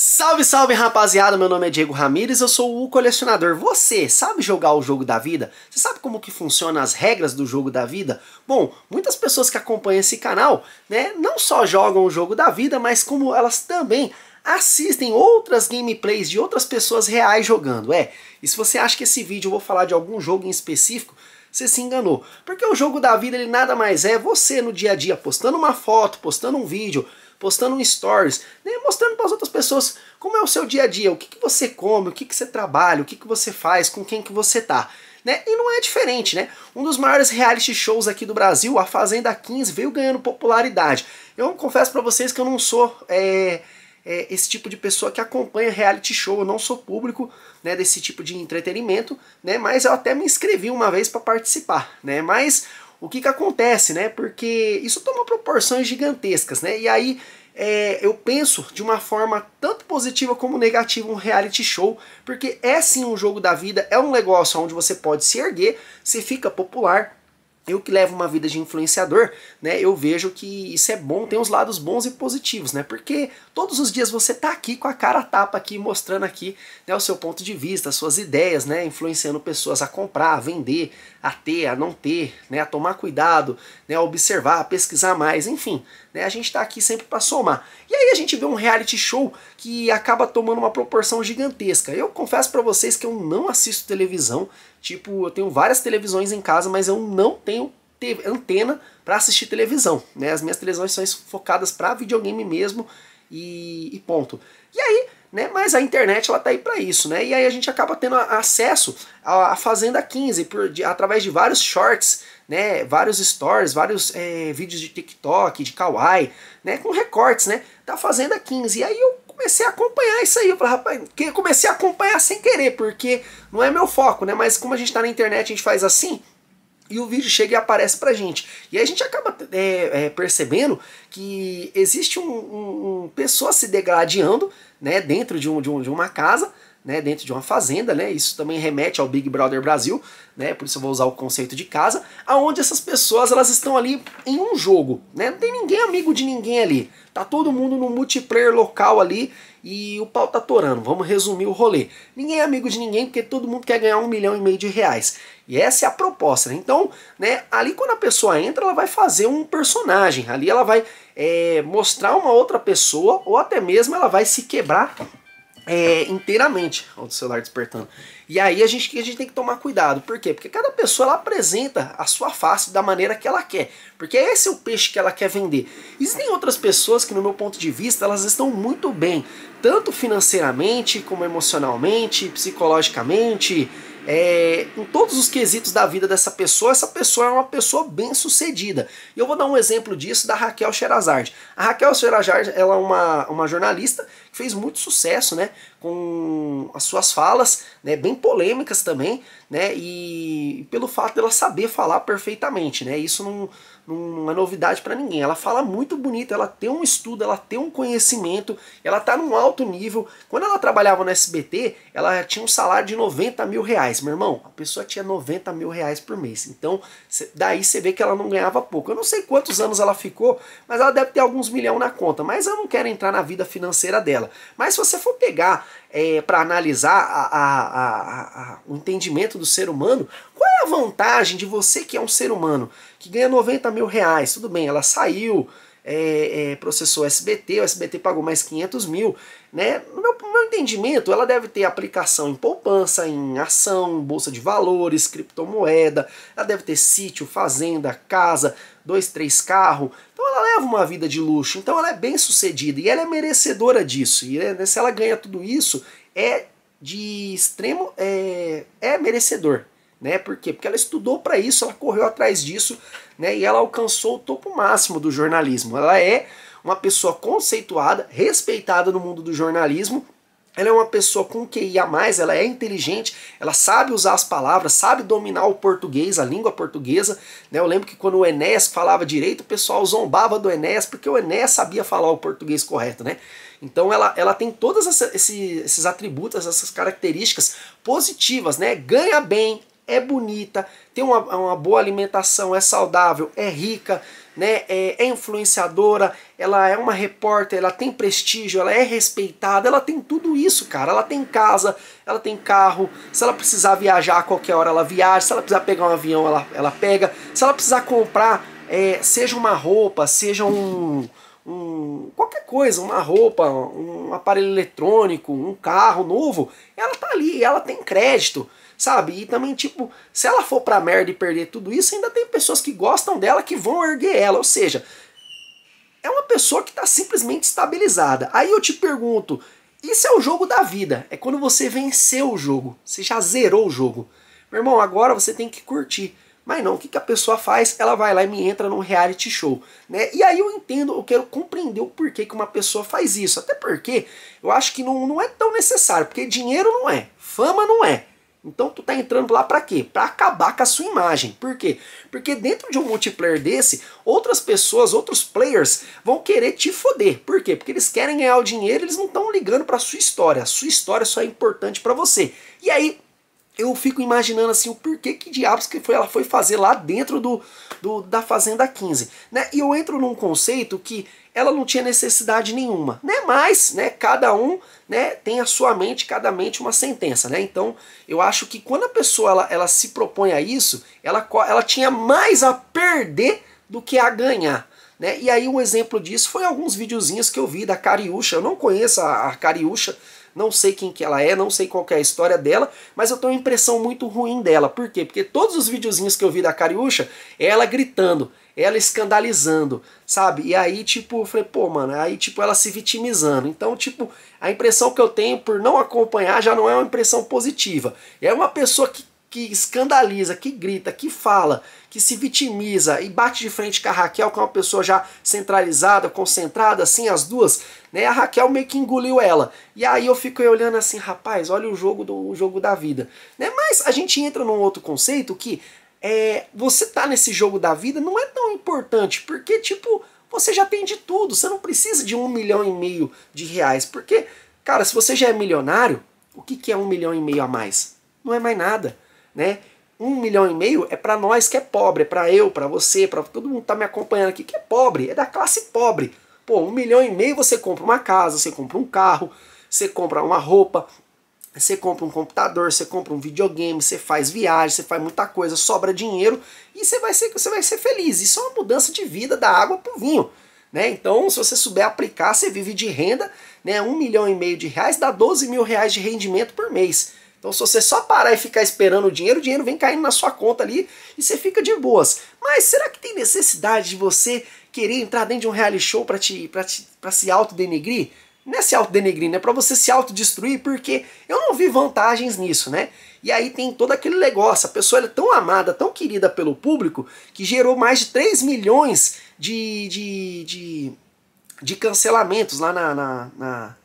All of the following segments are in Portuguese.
Salve, salve rapaziada, meu nome é Diego Ramires, eu sou o colecionador. Você sabe jogar o jogo da vida? Você sabe como que funcionam as regras do jogo da vida? Bom, muitas pessoas que acompanham esse canal, né, não só jogam o jogo da vida, mas como elas também assistem outras gameplays de outras pessoas reais jogando. É, e se você acha que esse vídeo eu vou falar de algum jogo em específico, você se enganou. Porque o jogo da vida ele nada mais é você no dia a dia postando uma foto, postando um vídeo, postando um stories, né, mostrando para as outras pessoas como é o seu dia a dia, o que, que você come, o que, que você trabalha, o que, que você faz, com quem que você tá. Né? E não é diferente, né? Um dos maiores reality shows aqui do Brasil, a Fazenda 15, veio ganhando popularidade. Eu confesso para vocês que eu não sou é, é, esse tipo de pessoa que acompanha reality show, eu não sou público né, desse tipo de entretenimento, né? Mas eu até me inscrevi uma vez para participar, né? Mas o que, que acontece, né? Porque isso toma proporções gigantescas, né? E aí é, eu penso de uma forma tanto positiva como negativa um reality show, porque é sim um jogo da vida, é um negócio onde você pode se erguer, se fica popular, eu que levo uma vida de influenciador, né, eu vejo que isso é bom, tem uns lados bons e positivos, né? Porque todos os dias você tá aqui com a cara tapa aqui, mostrando aqui né, o seu ponto de vista, as suas ideias, né? Influenciando pessoas a comprar, a vender, a ter, a não ter, né? A tomar cuidado, né? A observar, a pesquisar mais, enfim. Né, a gente tá aqui sempre para somar. E aí a gente vê um reality show que acaba tomando uma proporção gigantesca. Eu confesso para vocês que eu não assisto televisão, Tipo, eu tenho várias televisões em casa, mas eu não tenho antena para assistir televisão, né? As minhas televisões são focadas para videogame mesmo e, e, ponto. E aí, né? Mas a internet ela tá aí para isso, né? E aí a gente acaba tendo acesso à Fazenda 15 por, de, através de vários shorts, né? Vários stories, vários é, vídeos de TikTok, de Kawaii, né? Com recortes, né? Da Fazenda 15. E aí eu comecei a acompanhar isso aí. Eu falei, rapaz, que comecei a acompanhar sem querer, porque não é meu foco, né? Mas como a gente tá na internet, a gente faz assim. E o vídeo chega e aparece pra gente. E a gente acaba é, é, percebendo que existe um, um, um pessoa se degradando né, dentro de, um, de, um, de uma casa, né, dentro de uma fazenda, né, isso também remete ao Big Brother Brasil, né, por isso eu vou usar o conceito de casa, aonde essas pessoas elas estão ali em um jogo, né, não tem ninguém amigo de ninguém ali, tá todo mundo no multiplayer local ali e o pau tá torando, vamos resumir o rolê. Ninguém é amigo de ninguém porque todo mundo quer ganhar um milhão e meio de reais. E essa é a proposta, né? Então, né, ali quando a pessoa entra, ela vai fazer um personagem, ali ela vai é, mostrar uma outra pessoa ou até mesmo ela vai se quebrar é, inteiramente o celular despertando. E aí a gente, a gente tem que tomar cuidado. Por quê? Porque cada pessoa ela apresenta a sua face da maneira que ela quer. Porque esse é o peixe que ela quer vender. Existem outras pessoas que, no meu ponto de vista, elas estão muito bem, tanto financeiramente, como emocionalmente, psicologicamente, é, em todos os quesitos da vida dessa pessoa, essa pessoa é uma pessoa bem sucedida. E eu vou dar um exemplo disso da Raquel Sherazard. A Raquel Sherazard ela é uma, uma jornalista fez muito sucesso, né, com as suas falas, né, bem polêmicas também, né, e pelo fato dela saber falar perfeitamente, né, isso não, não é novidade para ninguém. Ela fala muito bonito, ela tem um estudo, ela tem um conhecimento, ela tá num alto nível. Quando ela trabalhava no SBT, ela tinha um salário de 90 mil reais. Meu irmão, a pessoa tinha 90 mil reais por mês. Então, daí você vê que ela não ganhava pouco. Eu não sei quantos anos ela ficou, mas ela deve ter alguns milhão na conta. Mas eu não quero entrar na vida financeira dela dela. Mas se você for pegar é, para analisar a, a, a, o entendimento do ser humano, qual é a vantagem de você que é um ser humano que ganha 90 mil reais? Tudo bem, ela saiu, é, é, processou o SBT, o SBT pagou mais 500 mil. Né? Meu, meu entendimento, ela deve ter aplicação em poupança, em ação, bolsa de valores, criptomoeda, ela deve ter sítio, fazenda, casa, dois, três carros. Então ela leva uma vida de luxo, então ela é bem sucedida e ela é merecedora disso. E né, se ela ganha tudo isso, é de extremo, é, é merecedor né? Por quê? Porque ela estudou para isso, ela correu atrás disso, né? E ela alcançou o topo máximo do jornalismo. Ela é uma pessoa conceituada, respeitada no mundo do jornalismo. Ela é uma pessoa com QI a mais, ela é inteligente, ela sabe usar as palavras, sabe dominar o português, a língua portuguesa. Né? Eu lembro que quando o Enéas falava direito, o pessoal zombava do Enéas, porque o Enéas sabia falar o português correto, né? Então ela, ela tem todos esses atributos, essas características positivas, né? Ganha bem, é bonita, tem uma, uma boa alimentação, é saudável, é rica, né, é, é, influenciadora, ela é uma repórter, ela tem prestígio, ela é respeitada, ela tem tudo isso, cara. Ela tem casa, ela tem carro. Se ela precisar viajar a qualquer hora, ela viaja. Se ela precisar pegar um avião, ela, ela pega. Se ela precisar comprar, é, seja uma roupa, seja um, um. qualquer coisa, uma roupa, um aparelho eletrônico, um carro novo, ela tá ali, ela tem crédito sabe? E também, tipo, se ela for pra merda e perder tudo isso, ainda tem pessoas que gostam dela que vão erguer ela. Ou seja, é uma pessoa que tá simplesmente estabilizada. Aí eu te pergunto, isso é o jogo da vida. É quando você venceu o jogo. Você já zerou o jogo. Meu irmão, agora você tem que curtir. Mas não, o que, que a pessoa faz? Ela vai lá e me entra num reality show. Né? E aí eu entendo, eu quero compreender o porquê que uma pessoa faz isso. Até porque eu acho que não, não é tão necessário, porque dinheiro não é, fama não é. Então tu tá entrando lá para quê? Para acabar com a sua imagem. Por quê? Porque dentro de um multiplayer desse, outras pessoas, outros players vão querer te foder. Por quê? Porque eles querem ganhar o dinheiro, eles não estão ligando para sua história. A sua história só é importante para você. E aí eu fico imaginando assim o porquê que diabos que foi, ela foi fazer lá dentro do, do, da Fazenda 15, né? E eu entro num conceito que ela não tinha necessidade nenhuma, né? Mas, né, cada um, né, tem a sua mente, cada mente uma sentença, né? Então, eu acho que quando a pessoa ela, ela se propõe a isso, ela, ela tinha mais a perder do que a ganhar. Né? E aí um exemplo disso foi alguns videozinhos que eu vi da Cariúcha. Eu não conheço a, a Cariúcha, não sei quem que ela é, não sei qual é a história dela, mas eu tenho uma impressão muito ruim dela. Por quê? Porque todos os videozinhos que eu vi da Cariúcha, é ela gritando, ela escandalizando, sabe? E aí, tipo, eu falei, pô, mano, aí, tipo, ela se vitimizando. Então, tipo, a impressão que eu tenho por não acompanhar já não é uma impressão positiva. É uma pessoa que que escandaliza, que grita, que fala, que se vitimiza e bate de frente com a Raquel, que é uma pessoa já centralizada, concentrada, assim, as duas, né? A Raquel meio que engoliu ela. E aí eu fico olhando assim, rapaz, olha o jogo do o jogo da vida, né? Mas a gente entra num outro conceito que é, você tá nesse jogo da vida não é tão importante, porque tipo, você já tem de tudo, você não precisa de um milhão e meio de reais, porque, cara, se você já é milionário, o que, que é um milhão e meio a mais? Não é mais nada né? Um milhão e meio é para nós que é pobre, é para eu, para você, para todo mundo que tá me acompanhando aqui que é pobre, é da classe pobre. Pô, um milhão e meio você compra uma casa, você compra um carro, você compra uma roupa, você compra um computador, você compra um videogame, você faz viagem, você faz muita coisa, sobra dinheiro e você vai ser, você vai ser feliz. Isso é uma mudança de vida da água pro vinho. Né? Então, se você souber aplicar, você vive de renda, né? Um milhão e meio de reais dá 12 mil reais de rendimento por mês. Então, se você só parar e ficar esperando o dinheiro, o dinheiro vem caindo na sua conta ali e você fica de boas. Mas será que tem necessidade de você querer entrar dentro de um reality show para te, te, se autodenegrir? Não é se autodenegrir, né? É para você se autodestruir, porque eu não vi vantagens nisso, né? E aí tem todo aquele negócio. A pessoa é tão amada, tão querida pelo público, que gerou mais de 3 milhões de, de, de, de cancelamentos lá na, na, na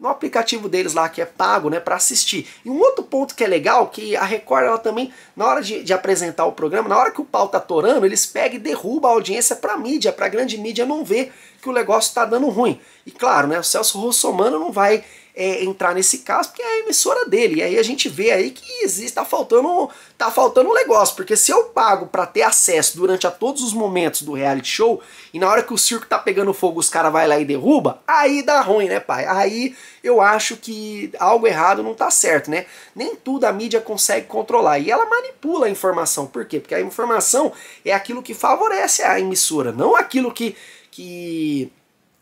no aplicativo deles lá que é pago, né, para assistir. E um outro ponto que é legal, que a Record ela também, na hora de, de apresentar o programa, na hora que o pau tá torando, eles pegam e derrubam a audiência para mídia, para grande mídia não ver que o negócio tá dando ruim. E claro, né, o Celso Russomano não vai é, entrar nesse caso, porque é a emissora dele. E aí a gente vê aí que existe, tá faltando, tá faltando um negócio, porque se eu pago para ter acesso durante a todos os momentos do reality show, e na hora que o circo tá pegando fogo, os caras vai lá e derruba, aí dá ruim, né, pai? Aí eu acho que algo errado não tá certo, né? Nem tudo a mídia consegue controlar. E ela manipula a informação. Por quê? Porque a informação é aquilo que favorece a emissora, não aquilo que que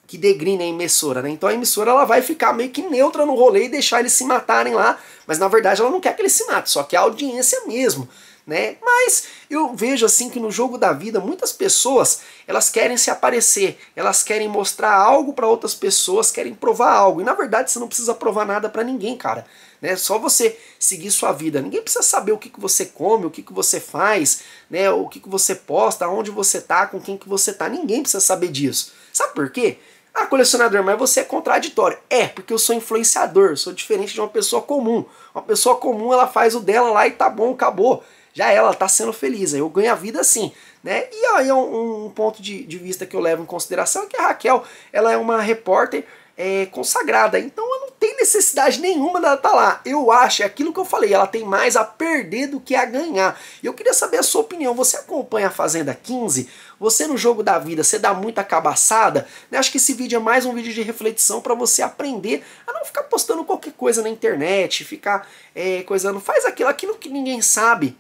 que degrina a emissora, né? Então a emissora ela vai ficar meio que neutra no rolê e deixar eles se matarem lá, mas na verdade ela não quer que eles se matem, só que a audiência mesmo, né? Mas eu vejo assim que no jogo da vida muitas pessoas, elas querem se aparecer, elas querem mostrar algo para outras pessoas, querem provar algo. E na verdade você não precisa provar nada para ninguém, cara. Né? Só você seguir sua vida. Ninguém precisa saber o que, que você come, o que, que você faz, né? o que, que você posta, onde você tá, com quem que você tá. Ninguém precisa saber disso. Sabe por quê? Ah, colecionador, mas você é contraditório. É, porque eu sou influenciador, sou diferente de uma pessoa comum. Uma pessoa comum, ela faz o dela lá e tá bom, acabou. Já é, ela tá sendo feliz, eu ganho a vida assim. Né? E aí é um, um ponto de, de vista que eu levo em consideração é que a Raquel, ela é uma repórter é, consagrada, então ela não tem necessidade nenhuma dela estar tá lá. Eu acho, é aquilo que eu falei, ela tem mais a perder do que a ganhar. E eu queria saber a sua opinião, você acompanha a Fazenda 15? Você no jogo da vida, você dá muita cabaçada? Né? Acho que esse vídeo é mais um vídeo de reflexão para você aprender a não ficar postando qualquer coisa na internet, ficar é, coisando, faz aquilo, aquilo que ninguém sabe.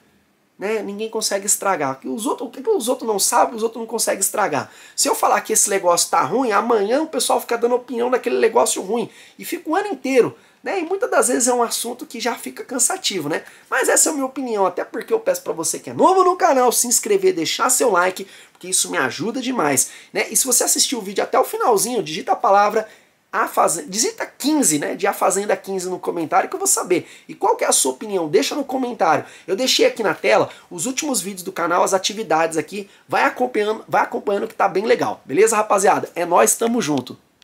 Né? Ninguém consegue estragar. O que os outros, que os outros não sabem, os outros não conseguem estragar. Se eu falar que esse negócio tá ruim, amanhã o pessoal fica dando opinião daquele negócio ruim. E fica o ano inteiro. Né? E muitas das vezes é um assunto que já fica cansativo, né? Mas essa é a minha opinião, até porque eu peço para você que é novo no canal se inscrever, deixar seu like, porque isso me ajuda demais, né? E se você assistiu o vídeo até o finalzinho, digita a palavra a Fazenda, digita 15, né, de A Fazenda 15 no comentário que eu vou saber. E qual que é a sua opinião? Deixa no comentário. Eu deixei aqui na tela os últimos vídeos do canal, as atividades aqui. Vai acompanhando, vai acompanhando que tá bem legal. Beleza, rapaziada? É nós, tamo junto.